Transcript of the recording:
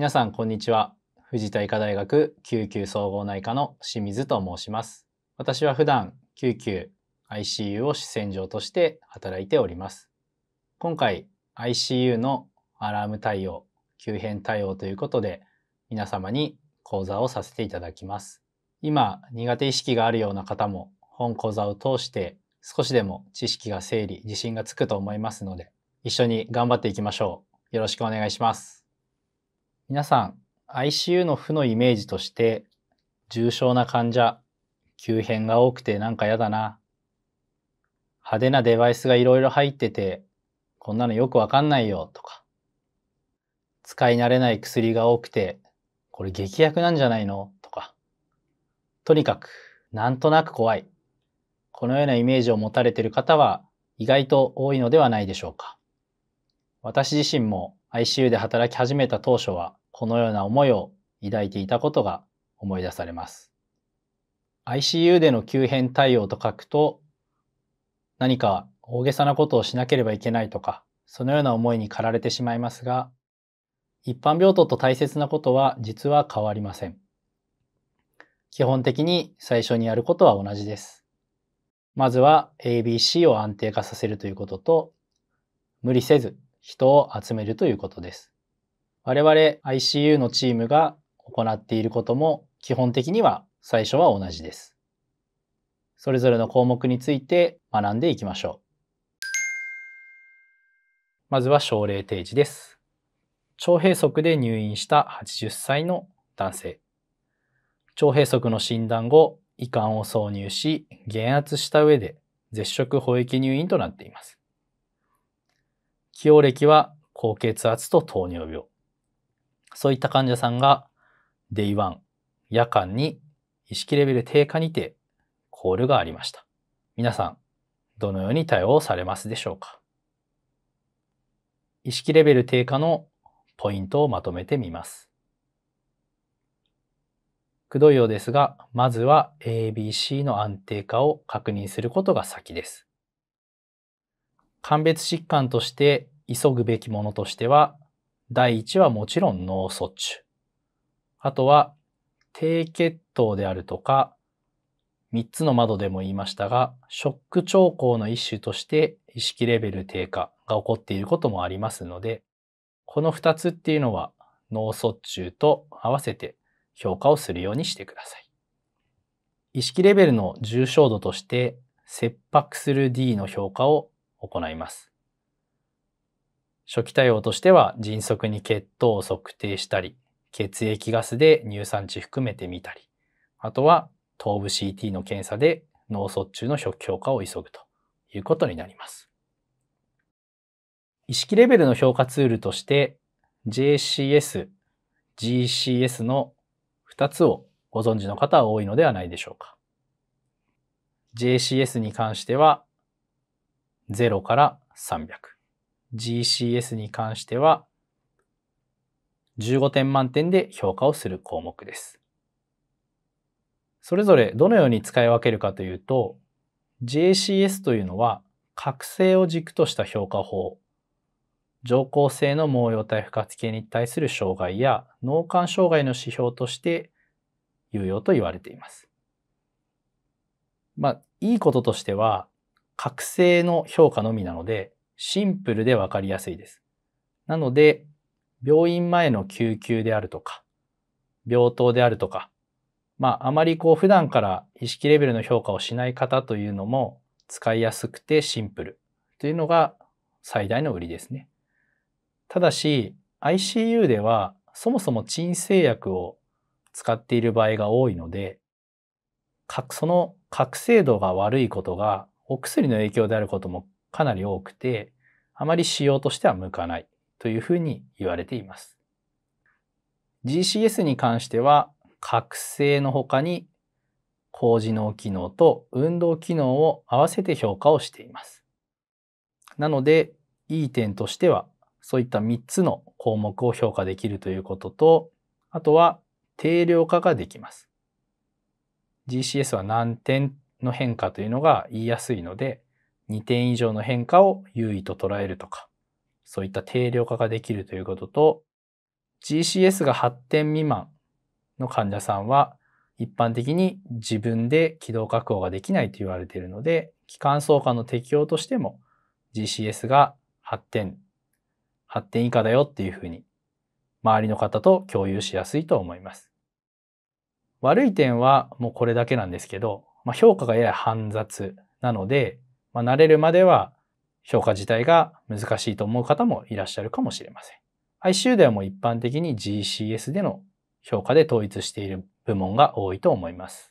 皆さんこんにちは藤田医科大学救急総合内科の清水と申します私は普段救急 ICU を主戦場として働いております今回 ICU のアラーム対応急変対応ということで皆様に講座をさせていただきます今苦手意識があるような方も本講座を通して少しでも知識が整理自信がつくと思いますので一緒に頑張っていきましょうよろしくお願いします皆さん、ICU の負のイメージとして、重症な患者、急変が多くてなんかやだな。派手なデバイスがいろいろ入ってて、こんなのよくわかんないよとか。使い慣れない薬が多くて、これ劇薬なんじゃないのとか。とにかく、なんとなく怖い。このようなイメージを持たれている方は意外と多いのではないでしょうか。私自身も ICU で働き始めた当初はこのような思いを抱いていたことが思い出されます。ICU での急変対応と書くと、何か大げさなことをしなければいけないとか、そのような思いに駆られてしまいますが、一般病棟と大切なことは実は変わりません。基本的に最初にやることは同じです。まずは ABC を安定化させるということと、無理せず人を集めるということです。我々 ICU のチームが行っていることも基本的には最初は同じです。それぞれの項目について学んでいきましょう。まずは症例提示です。腸閉塞で入院した80歳の男性。腸閉塞の診断後、胃管を挿入し、減圧した上で絶食保育入院となっています。起用歴は高血圧と糖尿病。そういった患者さんが Day1 夜間に意識レベル低下にてコールがありました。皆さん、どのように対応されますでしょうか意識レベル低下のポイントをまとめてみます。くどいようですが、まずは ABC の安定化を確認することが先です。鑑別疾患として急ぐべきものとしては、第1はもちろん脳卒中。あとは低血糖であるとか、3つの窓でも言いましたが、ショック兆候の一種として意識レベル低下が起こっていることもありますので、この2つっていうのは脳卒中と合わせて評価をするようにしてください。意識レベルの重症度として、切迫する D の評価を行います。初期対応としては迅速に血糖を測定したり、血液ガスで乳酸値含めてみたり、あとは頭部 CT の検査で脳卒中の初期評価を急ぐということになります。意識レベルの評価ツールとして JCS、GCS の2つをご存知の方は多いのではないでしょうか。JCS に関しては0から300。GCS に関しては15点満点で評価をする項目です。それぞれどのように使い分けるかというと JCS というのは覚醒を軸とした評価法上行性の毛様体不活系に対する障害や脳幹障害の指標として有用と言われています。まあいいこととしては覚醒の評価のみなのでシンプルでわかりやすいです。なので、病院前の救急であるとか、病棟であるとか、まあ、あまりこう普段から意識レベルの評価をしない方というのも使いやすくてシンプルというのが最大の売りですね。ただし、ICU ではそもそも鎮静薬を使っている場合が多いので、その覚醒度が悪いことがお薬の影響であることもかなり多くて、あまり仕様としては向かないというふうに言われています。GCS に関しては、覚醒の他に高次能機能と運動機能を合わせて評価をしています。なので、いい点としては、そういった3つの項目を評価できるということと、あとは定量化ができます。GCS は難点の変化というのが言いやすいので、2点以上の変化を優位と捉えるとか、そういった定量化ができるということと、GCS が8点未満の患者さんは、一般的に自分で軌道確保ができないと言われているので、気管相関の適用としても GCS が8点、8点以下だよっていうふうに、周りの方と共有しやすいと思います。悪い点はもうこれだけなんですけど、まあ、評価がやや煩雑なので、まあ、慣れるまでは評価自体が難しいと思う方もいらっしゃるかもしれません。ICU ではもう一般的に GCS での評価で統一している部門が多いと思います。